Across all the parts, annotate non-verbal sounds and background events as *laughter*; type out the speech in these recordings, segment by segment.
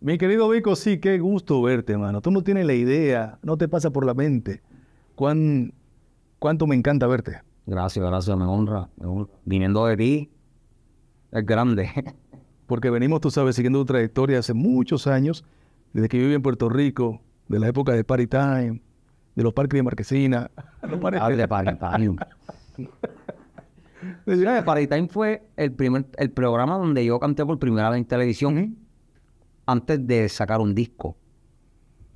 Mi querido Vico, sí, qué gusto verte, hermano. Tú no tienes la idea, no te pasa por la mente cuánto me encanta verte. Gracias, gracias, me honra, Viniendo de ti, es grande. *laughs* Porque venimos, tú sabes, siguiendo tu trayectoria hace muchos años, desde que viví en Puerto Rico, de la época de Party Time, de los parques de Marquesina. *laughs* ¿No ah, de Party Time. *laughs* Time fue el, primer, el programa donde yo canté por primera vez en televisión antes de sacar un disco.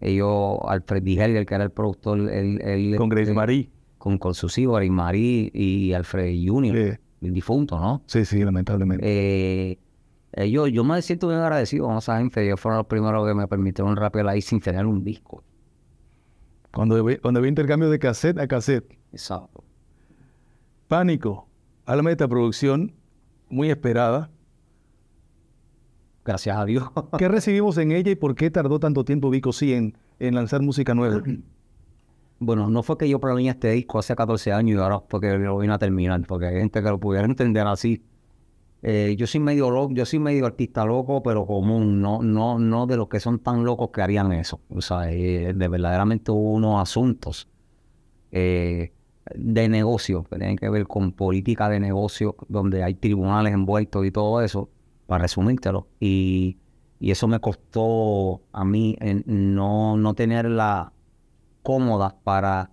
Ellos, Alfred el que era el productor, el con Grace Con, con sus hijos, Grace Marie y Alfred Junior, el difunto, ¿no? Sí, sí, lamentablemente. Eh, ellos, yo me siento muy agradecido con esa gente. Ellos fueron los primeros que me permitieron rapear ahí sin tener un disco. Cuando cuando vi intercambio de cassette a cassette. Exacto. Pánico. a la esta producción muy esperada Gracias a Dios. *laughs* ¿Qué recibimos en ella y por qué tardó tanto tiempo Vico sí en, lanzar música nueva? *clears throat* Bueno, no fue que yo planeé este disco hace 14 años y ahora porque lo vine a terminar, porque hay gente que lo pudiera entender así. Eh, yo soy medio loco, yo soy medio artista loco, pero común, no, no, no de los que son tan locos que harían eso. O sea, eh, de verdaderamente hubo unos asuntos eh, de negocio que tienen que ver con política de negocio, donde hay tribunales envueltos y todo eso, para resumírtelo. Y, eso me costó a mí no, no tener la cómoda para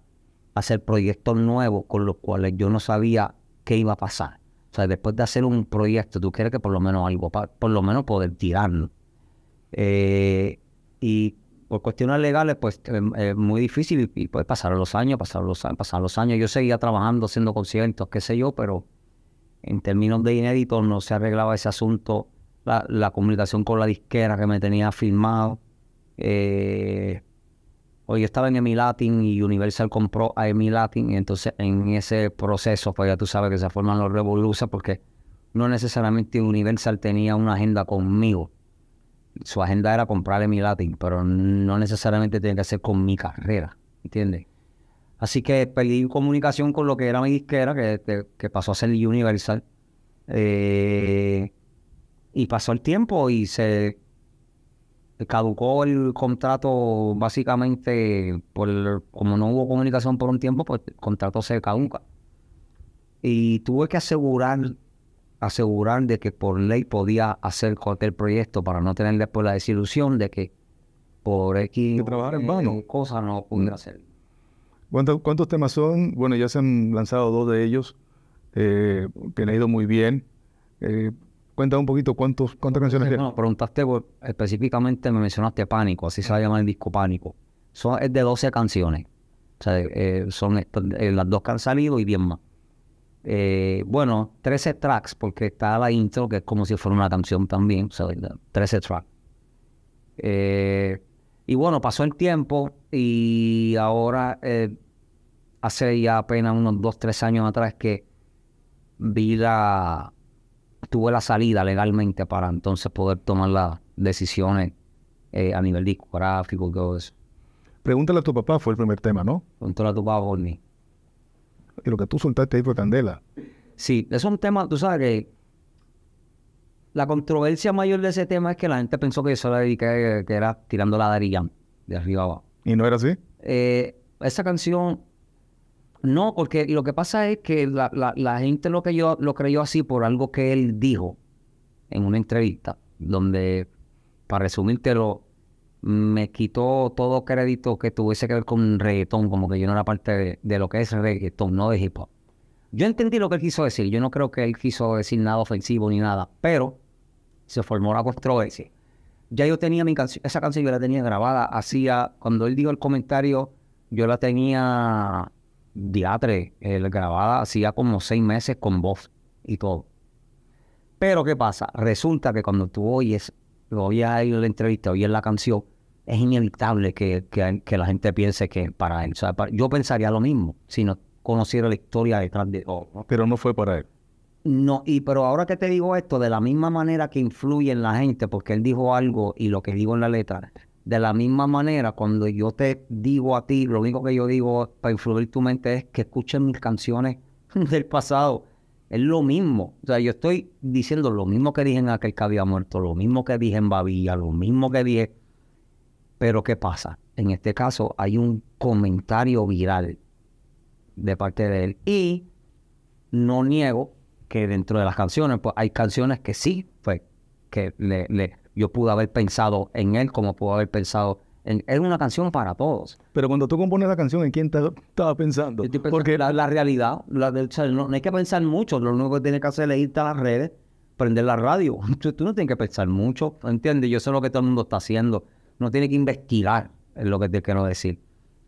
hacer proyectos nuevos con los cuales yo no sabía qué iba a pasar. O sea, después de hacer un proyecto, tú quieres que por lo menos algo, por lo menos poder tirarlo. Eh, y por cuestiones legales, pues eh, es muy difícil y, y, pues pasaron los años, pasaron los, pasaron los años. Yo seguía trabajando, haciendo conciertos, qué sé yo, pero en términos de inéditos no se arreglaba ese asunto, la, comunicación con la disquera que me tenía firmado. Eh, hoy estaba en EMI Latin y Universal compró a EMI Latin, y entonces en ese proceso, pues ya tú sabes que se forman los revoluciones porque no necesariamente Universal tenía una agenda conmigo. Su agenda era comprar EMI Latin, pero no necesariamente tenía que ser con mi carrera, ¿entiendes? Así que pedí comunicación con lo que era mi disquera, que, pasó a ser Universal. Eh, y pasó el tiempo y se caducó el contrato básicamente por como no hubo comunicación por un tiempo, pues el contrato se caduca. Y tuve que asegurar, asegurar de que por ley podía hacer cualquier proyecto para no tener después la desilusión de que por X eh, cosas no pudiera hacer. ¿Cuántos, temas son? Bueno, ya se han lanzado dos de ellos, eh, que han ido muy bien. Eh, cuenta un poquito cuántos, cuántas canciones hay? No, preguntaste específicamente, me mencionaste Pánico, así se va a llamar el disco Pánico. Son, es de 12 canciones. O sea, eh, son eh, las dos que han salido y 10 más. bueno, 13 tracks, porque está la intro, que es como si fuera una canción también, o sea, 13 tracks. Eh, y bueno, pasó el tiempo y ahora eh, hace ya apenas unos dos, tres años atrás que vida tuve la salida legalmente para entonces poder tomar las decisiones eh, a nivel discográfico y todo eso. Pregúntale a tu papá fue el primer tema, ¿no? Pregúntale a tu papá por Y lo que tú soltaste ahí fue Candela. Sí, es un tema, tú sabes que la controversia mayor de ese tema es que la gente pensó que yo la dediqué, que era tirando la darilla de arriba abajo. ¿Y no era así? Eh, esa canción, no, porque lo que pasa es que la, gente lo, que yo, lo creyó así por algo que él dijo en una entrevista, donde, para resumírtelo, me quitó todo crédito que tuviese que ver con reggaetón, como que yo no era parte de, de, lo que es reggaetón, no de hip hop. Yo entendí lo que él quiso decir, yo no creo que él quiso decir nada ofensivo ni nada, pero se formó la controversia. Ya yo tenía mi canción, esa canción yo la tenía grabada, hacía, cuando él dijo el comentario, yo la tenía diatre, grabada hacía como seis meses con voz y todo. Pero ¿qué pasa? Resulta que cuando tú oyes, oyes la entrevista, oyes la canción, es inevitable que, la gente piense que para él. yo pensaría lo mismo si no conociera la historia detrás de... todo Pero no fue para él no, y pero ahora que te digo esto, de la misma manera que influye en la gente, porque él dijo algo y lo que digo en la letra, de la misma manera, cuando yo te digo a ti, lo único que yo digo para influir tu mente es que escuchen mis canciones *laughs* del pasado. Es lo mismo. O sea, yo estoy diciendo lo mismo que dije en aquel que había muerto, lo mismo que dije en Babilla, lo mismo que dije. Pero ¿qué pasa? En este caso hay un comentario viral de parte de él. Y no niego que dentro de las canciones, pues hay canciones que sí, pues que le, le, yo pude haber pensado en él como pude haber pensado en, una canción para todos. Pero cuando tú compones la canción, ¿en quién estaba pensando? Porque la, realidad, no, hay que pensar mucho, lo único que tienes que hacer es irte a las redes, prender la radio. *laughs* Tú, no tienes que pensar mucho, ¿entiendes? Yo sé lo que todo el mundo está haciendo, no tienes que investigar, en lo que te quiero decir.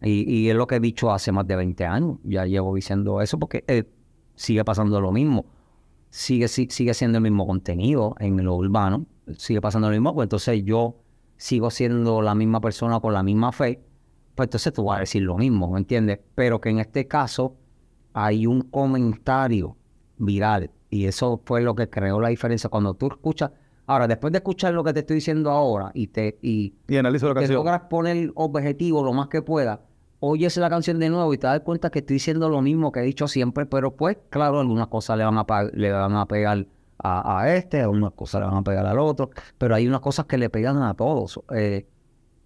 Y, y es lo que he dicho hace más de 20 años, ya llevo diciendo eso porque eh, sigue pasando lo mismo sigue, sigue siendo el mismo contenido en lo urbano, sigue pasando lo mismo, pues entonces yo sigo siendo la misma persona con la misma fe, pues entonces tú vas a decir lo mismo, ¿me entiendes? Pero que en este caso hay un comentario viral y eso fue lo que creó la diferencia. Cuando tú escuchas, ahora después de escuchar lo que te estoy diciendo ahora y te y, y analizo te logras poner objetivo lo más que pueda oyes la canción de nuevo y te das cuenta que estoy diciendo lo mismo que he dicho siempre, pero pues, claro, algunas cosas le van a, le van a pegar a, a este, algunas cosas le van a pegar al otro, pero hay unas cosas que le pegan a todos. Eh,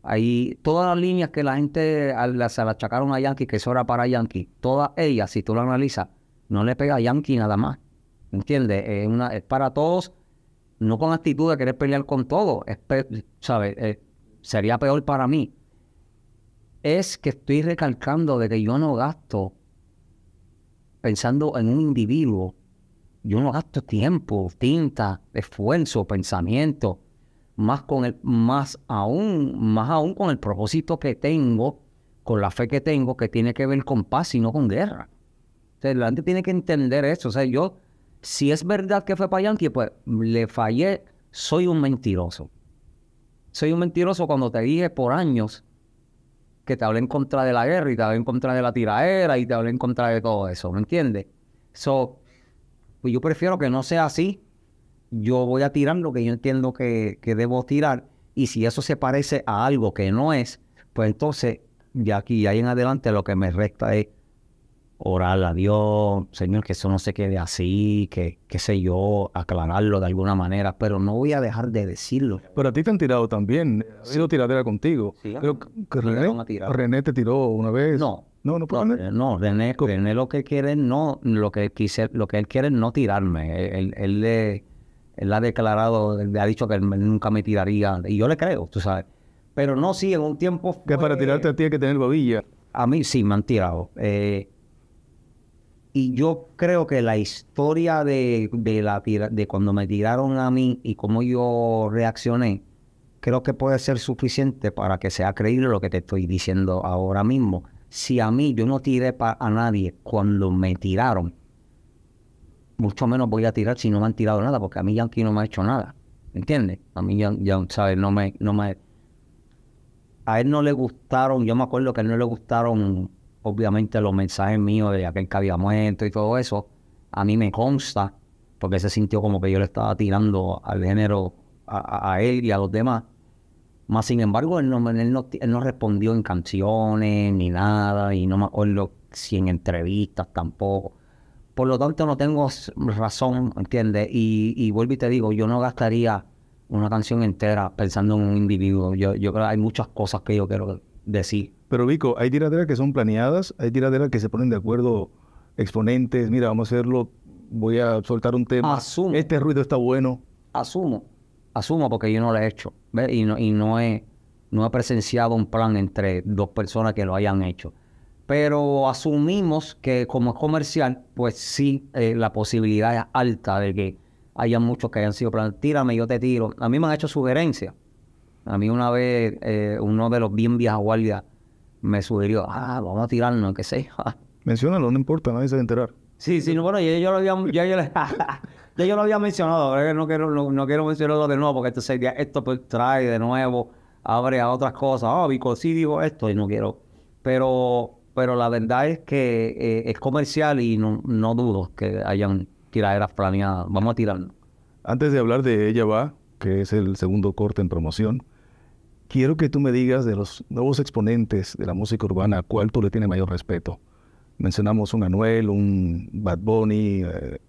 hay todas las líneas que la gente la, se las achacaron a Yankee, que eso era para Yankee, todas ellas, si tú lo analizas, no le pega a Yankee nada más. ¿Entiendes? Es, para todos, no con actitud de querer pelear con todos. ¿sabes? Eh, sería peor para mí es que estoy recalcando de que yo no gasto pensando en un individuo. Yo no gasto tiempo, tinta, esfuerzo, pensamiento, más con el, más aún, más aún con el propósito que tengo, con la fe que tengo, que tiene que ver con paz y no con guerra. O la gente tiene que entender eso. O sea, yo, si es verdad que fue para Yankee, pues le fallé, soy un mentiroso. Soy un mentiroso cuando te dije por años que te hable en contra de la guerra y te hable en contra de la tiraera y te hable en contra de todo eso, ¿me entiendes? So, pues yo prefiero que no sea así. Yo voy a tirar lo que yo entiendo que, debo tirar y si eso se parece a algo que no es, pues entonces de aquí, y ahí en adelante lo que me resta es orar a Dios, Señor, que eso no se quede así, que qué sé yo, aclararlo de alguna manera, pero no voy a dejar de decirlo. Pero a ti te han tirado también, ha sido tiradera contigo. Sí, que René, René, te tiró una vez. No. No, no, no, René, no, René, lo que quiere no, lo que quise, lo que él quiere es no tirarme. Él, le, ha declarado, le ha dicho que nunca me tiraría, y yo le creo, tú sabes. Pero no, sí, en un tiempo. que para tirarte a que tener bobilla... A mí sí, me han tirado. Eh, y yo creo que la historia de, de, la, de cuando me tiraron a mí y cómo yo reaccioné, creo que puede ser suficiente para que sea creíble lo que te estoy diciendo ahora mismo. Si a mí yo no tiré a nadie cuando me tiraron, mucho menos voy a tirar si no me han tirado nada, porque a mí Yankee no me ha hecho nada. ¿Entiendes? A mí ya, ya ¿sabes? No me, no me... A él no le gustaron, yo me acuerdo que a él no le gustaron obviamente los mensajes míos de aquel que había muerto y todo eso, a mí me consta, porque se sintió como que yo le estaba tirando al género, a, él y a los demás. Más sin embargo, él no, respondió en canciones ni nada, y no me acuerdo si en entrevistas tampoco. Por lo tanto, no tengo razón, ¿entiendes? Y, vuelvo y te digo, yo no gastaría una canción entera pensando en un individuo. Yo, yo creo que hay muchas cosas que yo quiero decir pero Vico, hay tiraderas que son planeadas, hay tiraderas que se ponen de acuerdo exponentes, mira, vamos a hacerlo, voy a soltar un tema. Asumo. Este ruido está bueno. Asumo, asumo porque yo no lo he hecho y, no, y no, he, presenciado un plan entre dos personas que lo hayan hecho. Pero asumimos que como es comercial, pues sí, eh, la posibilidad es alta de que haya muchos que hayan sido planeados. Tírame, yo te tiro. A mí me han hecho sugerencias. A mí una vez eh, uno de los bien viejas guardia me sugirió, ah, vamos a tirarnos, qué sé yo. *laughs* Menciónalo, no importa, nadie se va a enterar. Sí, sí, bueno, ya yo lo había, *laughs* mencionado, no quiero, no, quiero mencionarlo de nuevo porque esto sería... esto pues trae de nuevo, abre a otras cosas. Ah, oh, Vico digo esto y no quiero. Pero, pero la verdad es que eh, es comercial y no, no dudo que hayan tiraderas planeadas. Vamos a tirarnos. Antes de hablar de Ella Va, que es el segundo corte en promoción, Quiero que tú me digas de los nuevos exponentes de la música urbana, cuál tú le tienes mayor respeto? Mencionamos un Anuel, un Bad Bunny. Eh, eh,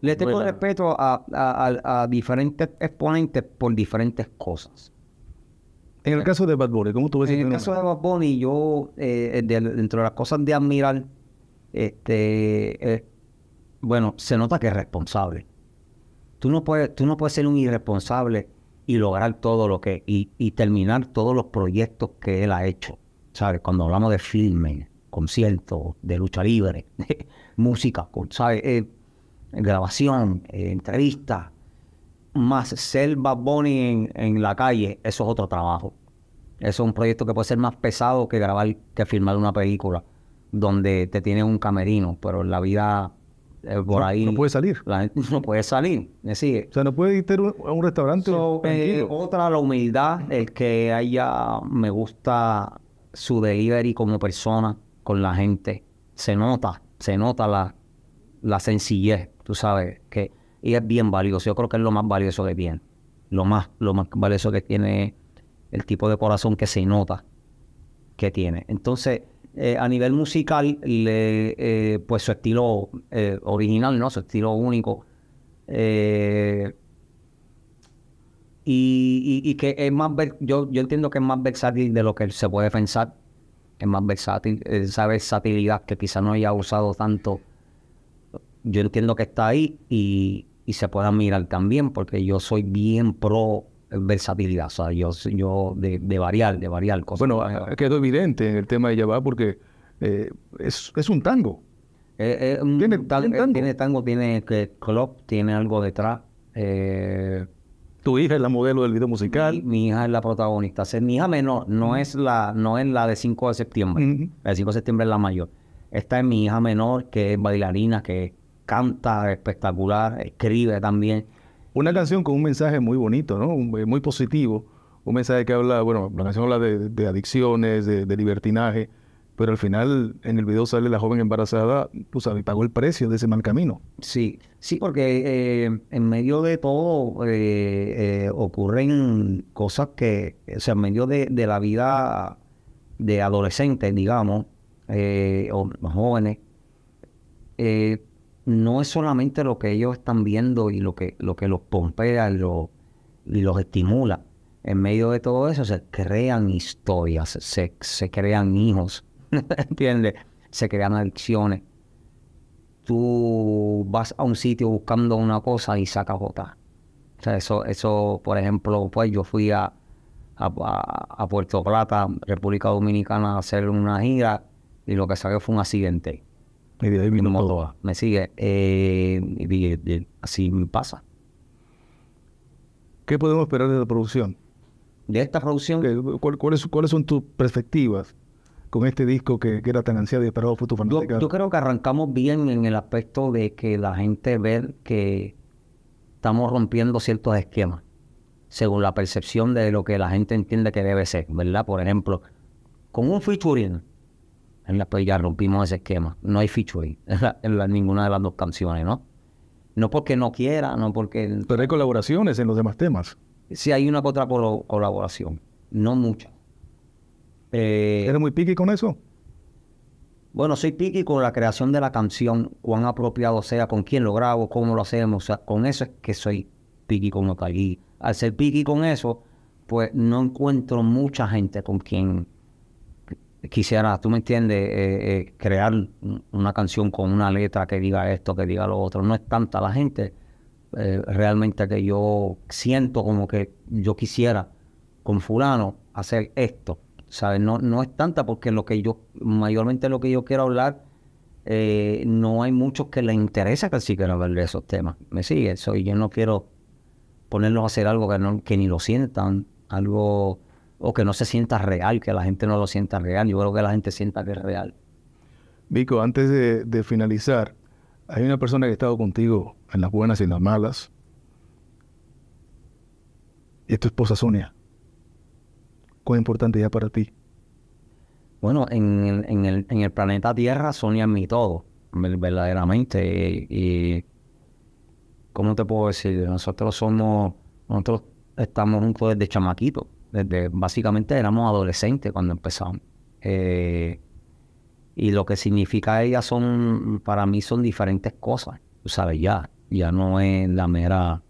le tengo respeto a, diferentes exponentes por diferentes cosas. En el caso de Bad Bunny, ¿cómo tú ves? En el caso de Bad Bunny, yo, eh, dentro de las cosas de admirar, este, bueno, se nota que es responsable. Tú no puedes, tú no puedes ser un irresponsable y lograr todo lo que, y, terminar todos los proyectos que él ha hecho. ¿Sabes? Cuando hablamos de filmes... conciertos, de lucha libre, *laughs* música, ¿sabes? Eh, grabación, eh, entrevista, más ser Bad Bunny en, la calle, eso es otro trabajo. Eso es un proyecto que puede ser más pesado que grabar, que filmar una película, donde te tiene un camerino, pero en la vida eh, *laughs* no, puede salir. La no puede salir. O sea, no puede irte a un restaurante. Eh, otra, la humildad, el que haya, me gusta su delivery como persona con la gente. Se nota, se nota la, la sencillez, tú sabes, que es bien valioso. Yo creo que es lo más valioso que tiene. Lo más, lo más valioso que tiene el tipo de corazón que se nota que tiene. Entonces, eh, a nivel musical, eh, pues su estilo eh, original, ¿no? Su estilo único. Y, y, que es más, yo, yo entiendo que es más versátil de lo que se puede pensar. Es más versátil, esa versatilidad que quizá no haya usado tanto. Yo entiendo que está ahí y, y se puede mirar también, porque yo soy bien pro versatilidad, o sea, yo, yo de, de, variar, de variar cosas. Bueno, ah, ah, quedó evidente en el tema de Yabá porque eh, es, un tango. Eh, eh, mm, ¿Tiene, tango? tiene tango, tiene que club, tiene algo detrás. tu hija es la modelo del video musical. Mi, hija es la protagonista. mi hija menor no es la, no es la de 5 de septiembre. La de 5 de septiembre es la mayor. Esta es mi hija menor, que es bailarina, que canta espectacular, escribe también. Una canción con un mensaje muy bonito, ¿no? Eh, muy positivo. Un mensaje que habla, bueno, la canción habla de, adicciones, de, libertinaje, pero al final en el video sale la joven embarazada, tú sabes, pagó el precio de ese mal camino. Sí, sí, porque eh, en medio de todo eh, ocurren cosas que, o sea, en medio de, la vida de adolescentes, digamos, o jóvenes, eh, no es solamente lo que ellos están viendo y lo que, lo que los pompea y, los estimula. En medio de todo eso se crean historias, se, crean hijos, *laughs* ¿entiendes? Se crean adicciones. Tú vas a un sitio buscando una cosa y sacas otra. O sea, eso, eso, por ejemplo, pues yo fui a, Puerto Plata, República Dominicana, a hacer una gira y lo que salió fue un accidente. Me sigue. Eh, y eh, así pasa. ¿Qué podemos esperar de la producción? De esta producción. ¿Cuáles son tus perspectivas con este disco que, era tan ansiado y esperado por tu Yo, creo que arrancamos bien en el aspecto de que la gente ve que estamos rompiendo ciertos esquemas según la percepción de lo que la gente entiende que debe ser, ¿verdad? Por ejemplo, con un featuring en la ya rompimos ese esquema. No hay fichu ahí, *laughs* en ninguna de las dos canciones, ¿no? No porque no quiera, no porque... Pero hay colaboraciones en los demás temas. Sí, hay una otra colaboración. No mucha. Eh, ¿Eres muy piqui con eso? Bueno, soy piqui con la creación de la canción, cuán apropiado sea, con quién lo grabo, cómo lo hacemos. O sea, con eso es que soy piqui con lo que allí. Al ser piqui con eso, pues no encuentro mucha gente con quien quisiera, tú me entiendes, eh, eh, crear una canción con una letra que diga esto, que diga lo otro. No es tanta la gente eh, realmente que yo siento como que yo quisiera con fulano hacer esto. ¿Sabes? No, no es tanta porque lo que yo, mayormente lo que yo quiero hablar, no hay muchos que les interesa que sí quieran hablar de esos temas. ¿Me sigue? eso y yo no quiero ponerlos a hacer algo que, no, que ni lo sientan, algo o que no se sienta real, que la gente no lo sienta real. Yo creo que la gente sienta que es real. Vico, antes de, finalizar, hay una persona que ha estado contigo en las buenas y en las malas. Y es tu esposa Sonia. es importante ella para ti? Bueno, en, el, planeta Tierra, Sonia es mi todo, verdaderamente. Y, ¿cómo te puedo decir? Nosotros somos, nosotros estamos juntos desde chamaquito desde básicamente éramos adolescentes cuando empezamos. Eh, y lo que significa ella son, para mí son diferentes cosas, tú sabes, ya, ya no es la mera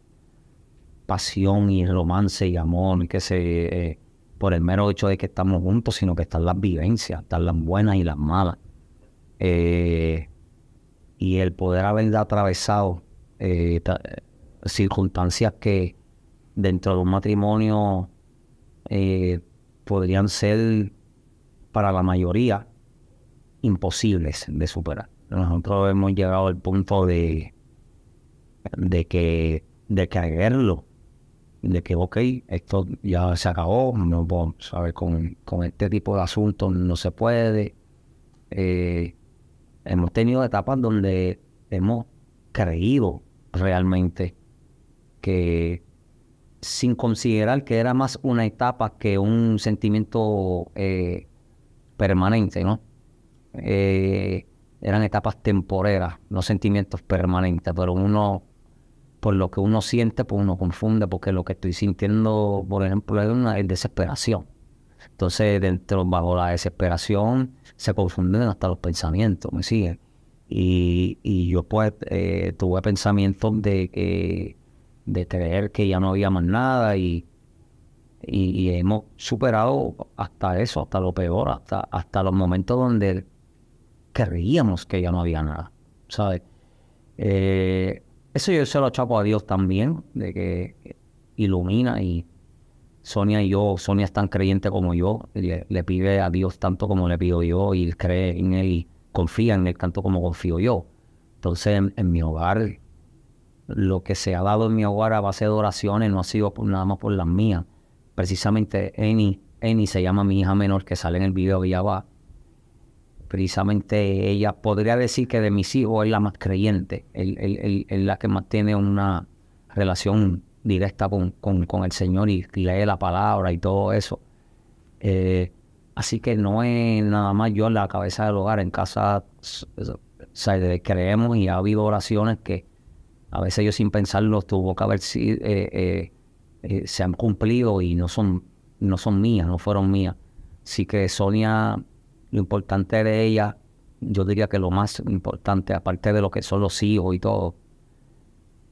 pasión y romance y amor que se, eh, por el mero hecho de que estamos juntos, sino que están las vivencias, están las buenas y las malas. Eh, y el poder haber atravesado eh, circunstancias que dentro de un matrimonio eh, podrían ser para la mayoría imposibles de superar. Nosotros hemos llegado al punto de, de que de caerlo, de que ok, esto ya se acabó, no Con, este tipo de asuntos no se puede. Eh, hemos tenido etapas donde hemos creído realmente que sin considerar que era más una etapa que un sentimiento eh, permanente, ¿no? Eh, eran etapas temporeras, no sentimientos permanentes, pero uno, por lo que uno siente, pues uno confunde, porque lo que estoy sintiendo, por ejemplo, es una desesperación. Entonces, dentro, bajo la desesperación, se confunden hasta los pensamientos, ¿me sigue? Y, yo pues eh, tuve pensamientos de que de creer que ya no había más nada y, y, hemos superado hasta eso, hasta lo peor, hasta, hasta los momentos donde creíamos que ya no había nada, ¿sabes? Eh, eso yo se lo chapo a Dios también, de que ilumina y Sonia y yo, Sonia es tan creyente como yo, le, pide a Dios tanto como le pido yo y cree en Él y confía en Él tanto como confío yo. Entonces en mi hogar lo que se ha dado en mi hogar a base de oraciones no ha sido nada más por las mías. Precisamente Eni, se llama mi hija menor que sale en el video de va. Precisamente ella podría decir que de mis hijos es la más creyente, es la que más tiene una relación directa con, el Señor y, lee la palabra y todo eso. Eh, así que no es nada más yo en la cabeza del hogar, en casa creemos y ha habido oraciones que a veces yo sin pensarlo tuvo que haber si eh, eh, eh, se han cumplido y no son, no son mías, no fueron mías. Así que Sonia, lo importante de ella, yo diría que lo más importante, aparte de lo que son los hijos y todo,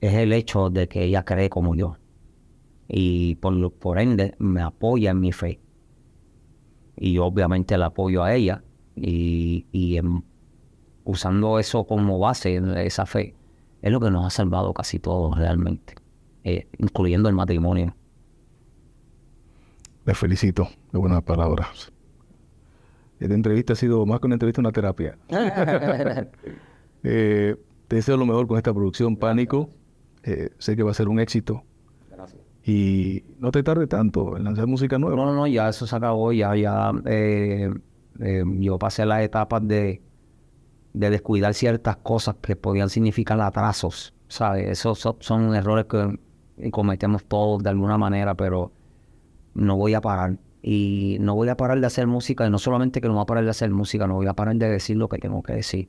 es el hecho de que ella cree como yo. Y por, por ende me apoya en mi fe. Y yo obviamente la apoyo a ella y, usando eso como base, en esa fe es lo que nos ha salvado casi todos realmente, eh, incluyendo el matrimonio. Les felicito, de buenas palabras. Esta entrevista ha sido más que una entrevista, una terapia. *laughs* Eh, te deseo lo mejor con esta producción, Pánico. Eh, sé que va a ser un éxito. Gracias. Y no te tarde tanto en lanzar música nueva. No, no, no, ya eso se acabó, ya, ya. yo pasé las etapas de, de descuidar ciertas cosas que podían significar atrasos, ¿sabes? Esos son, errores que cometemos todos de alguna manera, pero no voy a parar. Y no voy a parar de hacer música, no solamente que no voy a parar de hacer música, no voy a parar de decir lo que tengo que decir.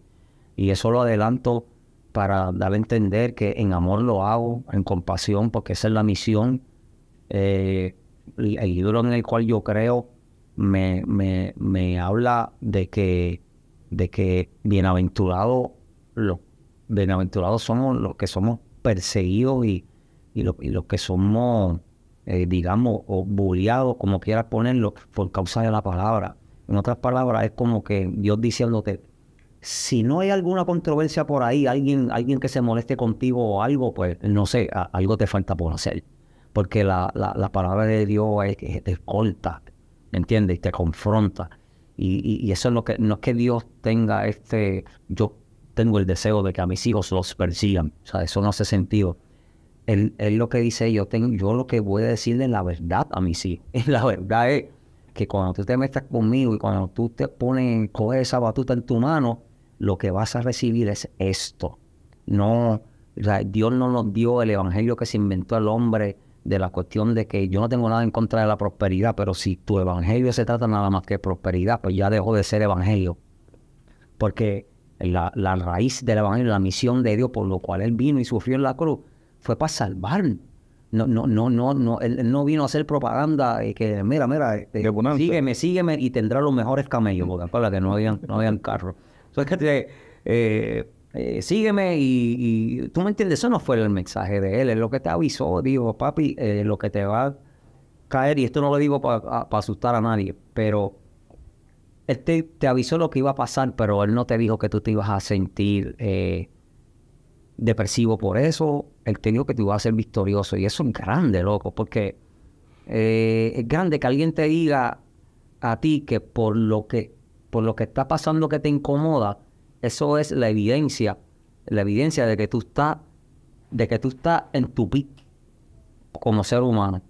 Y eso lo adelanto para dar a entender que en amor lo hago, en compasión, porque esa es la misión. Eh, el libro en el cual yo creo me habla de que de que bienaventurados los bienaventurados somos los que somos perseguidos y, los que somos, eh, digamos, o bulliados como quieras ponerlo, por causa de la palabra. En otras palabras, es como que Dios diciéndote, si no hay alguna controversia por ahí, alguien, alguien que se moleste contigo o algo, pues no sé, algo te falta por hacer. Porque la, la, palabra de Dios es que te corta, ¿me Y Te confronta. Y, eso es lo que, no es que Dios tenga este, yo tengo el deseo de que a mis hijos los persigan, o sea, eso no hace sentido. Él, lo que dice, yo, tengo, yo lo que voy a decirle la verdad a mis hijos, *laughs* la verdad es que cuando tú te metas conmigo y cuando tú te pones, coges esa batuta en tu mano, lo que vas a recibir es esto. No, Dios no nos dio el evangelio que se inventó el hombre de la cuestión de que yo no tengo nada en contra de la prosperidad, pero si tu evangelio se trata nada más que prosperidad, pues ya dejó de ser evangelio. Porque la, raíz del evangelio, la misión de Dios por lo cual Él vino y sufrió en la cruz, fue para salvar. No, no, no, no, no, él no vino a hacer propaganda y que, mira, mira, este, sígueme, sígueme y tendrá los mejores camellos, porque acuérdate que no habían, no habían carros. Entonces, que eh, eh, sígueme y, tú me entiendes, eso no fue el mensaje de él, es lo que te avisó, digo, papi, eh, lo que te va a caer, y esto no lo digo para asustar a nadie, pero él te, avisó lo que iba a pasar, pero él no te dijo que tú te ibas a sentir eh, depresivo por eso, él te dijo que te iba a ser victorioso, y eso es grande, loco, porque es grande que alguien te diga a ti que por lo que, por lo que está pasando que te incomoda, eso es la evidencia, la evidencia de que tú estás, de que tú estás en tu pic como ser humano.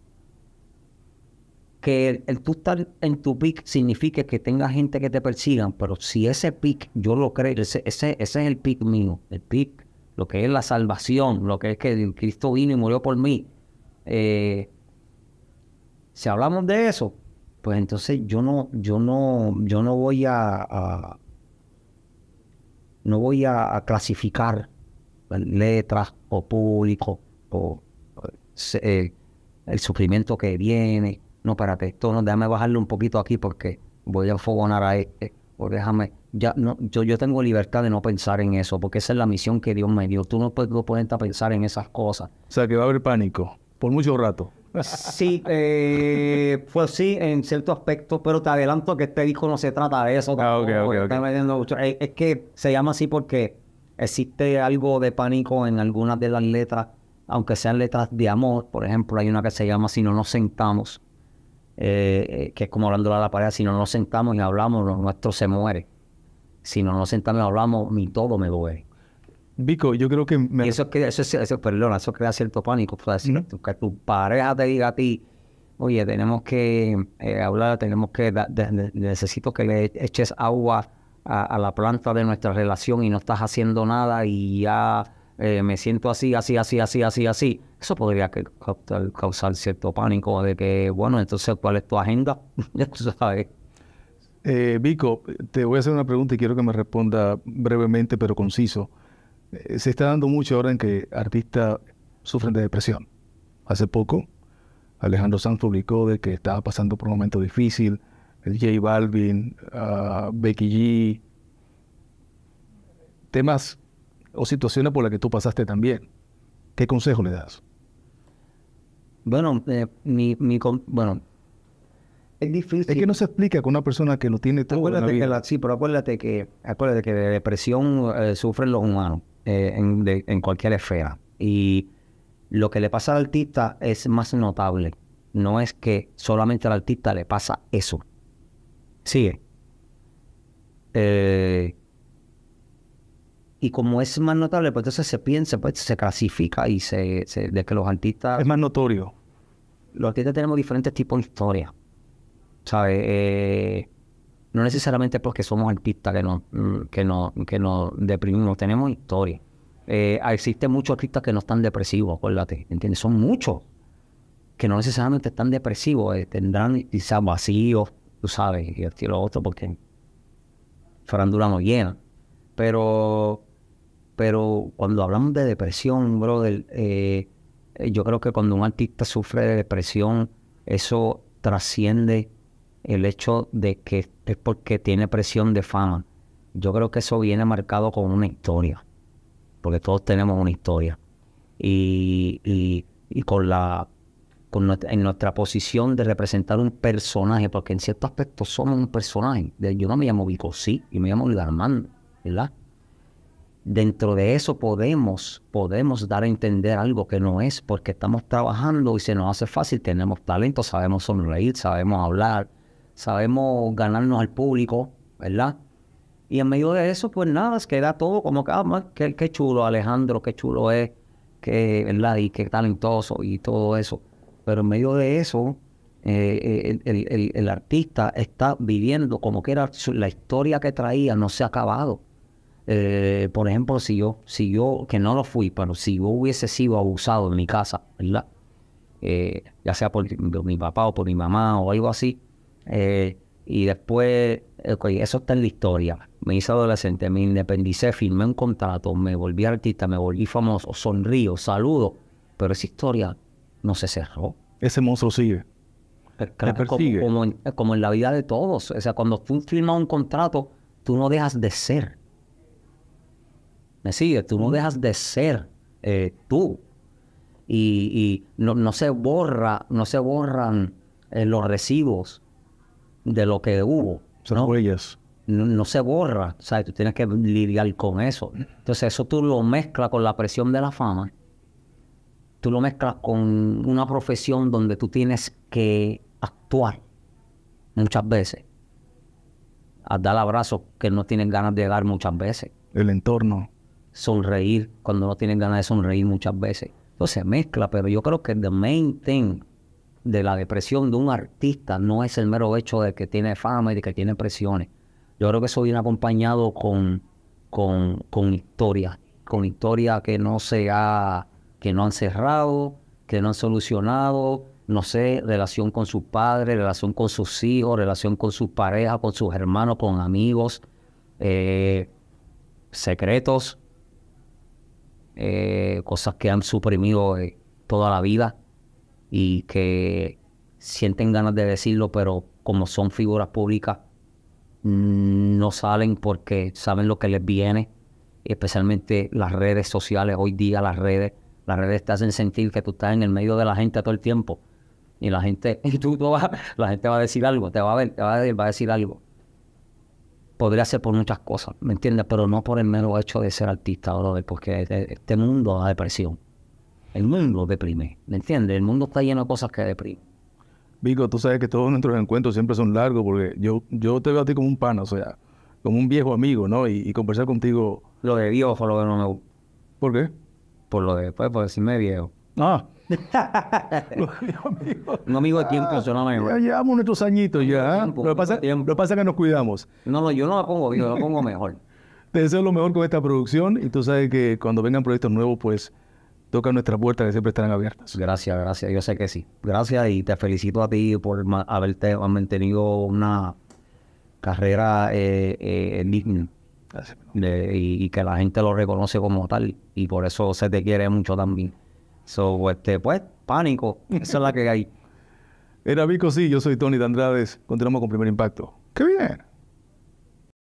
Que el, tú estar en tu pic significa que tenga gente que te persigan, pero si ese pic, yo lo creo, ese, ese, es el pic mío, el pic, lo que es la salvación, lo que es que Cristo vino y murió por mí. Eh, si hablamos de eso, pues entonces yo no, yo no, yo no voy a, no voy a, clasificar letras o público o eh, el sufrimiento que viene. No, espérate, esto no, déjame bajarle un poquito aquí porque voy a enfogonar a este. déjame, ya no, yo, yo tengo libertad de no pensar en eso, porque esa es la misión que Dios me dio. Tú no puedes, no puedes pensar en esas cosas. O sea que va a haber pánico, por mucho rato. Sí, eh, pues sí, en cierto aspecto, pero te adelanto que este disco no se trata de eso. Ah, eh, es, que se llama así porque existe algo de pánico en algunas de las letras, aunque sean letras de amor. Por ejemplo, hay una que se llama Si no nos sentamos, eh, eh, que es como hablando a la pareja, si no nos sentamos y hablamos, nuestro se muere. Si no nos sentamos y hablamos, mi todo me duele. Vico, yo creo que... Me... eso, eso, perdona, eso crea cierto pánico. por que tu pareja te diga a ti, oye, tenemos que eh, hablar, tenemos que... necesito que le eches agua a, la planta de nuestra relación y no estás haciendo nada y ya eh, me siento así, así, así, así, así, así. Eso podría que, causar, cierto pánico de que, bueno, entonces, ¿cuál es tu agenda? *laughs* sabes. Eh, Vico, te voy a hacer una pregunta y quiero que me responda brevemente pero conciso. Eh, se está dando mucho ahora en que artistas sufren de depresión. Hace poco, Alejandro Sanz publicó de que estaba pasando por un momento difícil. J Balvin, ah, Becky G. Temas o situaciones por las que tú pasaste también. ¿Qué consejo le das? Bueno, eh, bueno, es difícil. Es que no se explica con una persona que no tiene todo. Acuérdate Que sí, pero acuérdate que, acuérdate que de depresión eh, sufren los humanos. Eh, en, cualquier esfera. Y lo que le pasa al artista es más notable. No es que solamente al artista le pasa eso. Sigue. Eh, y como es más notable, pues entonces se piensa, pues se clasifica y se, de que los artistas... Es más notorio. Los artistas tenemos diferentes tipos de historia ¿Sabes? Eh, no necesariamente porque somos artistas que nos, que no que deprimimos, tenemos historia. Eh, existen muchos artistas que no están depresivos, acuérdate, ¿entiendes? Son muchos que no necesariamente están depresivos, eh, tendrán quizás vacíos, tú sabes, y el lo otro, porque farándula no llena. Pero, pero cuando hablamos de depresión, brother, eh, yo creo que cuando un artista sufre de depresión, eso trasciende el hecho de que es porque tiene presión de fama. Yo creo que eso viene marcado con una historia, porque todos tenemos una historia. Y, y, con la con en nuestra posición de representar un personaje, porque en cierto aspecto somos un personaje. Yo no me llamo Vico, sí, y me llamo Garmán, ¿verdad? Dentro de eso podemos, podemos dar a entender algo que no es, porque estamos trabajando y se nos hace fácil, tenemos talento, sabemos sonreír, sabemos hablar, sabemos ganarnos al público, ¿verdad? Y en medio de eso, pues nada, queda todo como que, ah, qué, chulo Alejandro, qué chulo es, ¿verdad? Y qué talentoso y todo eso. Pero en medio de eso, eh, eh, el, artista está viviendo como que era la historia que traía, no se ha acabado. Eh, por ejemplo, si yo, si yo, que no lo fui, pero si yo hubiese sido abusado en mi casa, ¿verdad? ya sea por mi papá o por mi mamá o algo así, eh, y después, eso está en la historia. Me hice adolescente, me independicé, firmé un contrato, me volví artista, me volví famoso, sonrío, saludo. Pero esa historia no se cerró. Ese monstruo sigue. como, en, la vida de todos. O sea, cuando tú firmas un contrato, tú no dejas de ser. ¿Me sigue Tú no mm. dejas de ser eh, tú. Y, no, se borra, no se borran eh, los recibos de lo que hubo. ¿no? Huellas. No, se borra, ¿sabes? Tú tienes que lidiar con eso. Entonces, eso tú lo mezclas con la presión de la fama. Tú lo mezclas con una profesión donde tú tienes que actuar muchas veces. A dar abrazos que no tienen ganas de dar muchas veces. El entorno. Sonreír cuando no tienen ganas de sonreír muchas veces. Entonces mezcla, pero yo creo que the main thing de la depresión de un artista no es el mero hecho de que tiene fama y de que tiene presiones. Yo creo que eso viene acompañado con, con, con historias, con historia que no se ha, que no han cerrado, que no han solucionado, no sé, relación con sus padres, relación con sus hijos, relación con sus parejas, con sus hermanos, con amigos, eh, secretos, eh, cosas que han suprimido eh, toda la vida y que sienten ganas de decirlo, pero como son figuras públicas, mm, no salen porque saben lo que les viene, especialmente las redes sociales, hoy día las redes, las redes te hacen sentir que tú estás en el medio de la gente todo el tiempo. Y la gente, y *laughs* tú, la gente va a decir algo, te va a ver, va a, decir algo. Podría ser por muchas cosas, ¿me entiendes? Pero no por el mero hecho de ser artista, brother, porque e, e, este mundo da depresión. El mundo deprime, ¿me entiendes? El mundo está lleno de cosas que deprime Vico, tú sabes que todos nuestros encuentros siempre son largos porque yo, yo te veo a ti como un pana, o sea, como un viejo amigo, ¿no? Y, conversar contigo. Lo de dios fue lo que no me gusta. ¿Por qué? Por lo de, pues, por decirme viejo. Ah. amigo. *laughs* Un amigo de tiempo, no Ya llevamos nuestros añitos ya. ¿ah? lo, que pasa, lo pasa es que nos cuidamos. No, no, yo no la pongo viejo, la pongo mejor. te deseo lo mejor con esta producción y tú sabes que cuando vengan proyectos nuevos, pues toca nuestras puertas que siempre estarán abiertas. Gracias, gracias. Yo sé que sí. Gracias y te felicito a ti por haberte ah, mantenido una carrera eh, eh digna. y, que la gente lo reconoce como tal. Y por eso se te quiere mucho también. So, este, pues, pánico. Esa es la que hay. Era *laughs* Vico, sí. Yo soy Tony de Andrades. Continuamos con Primer Impacto. ¡Qué bien!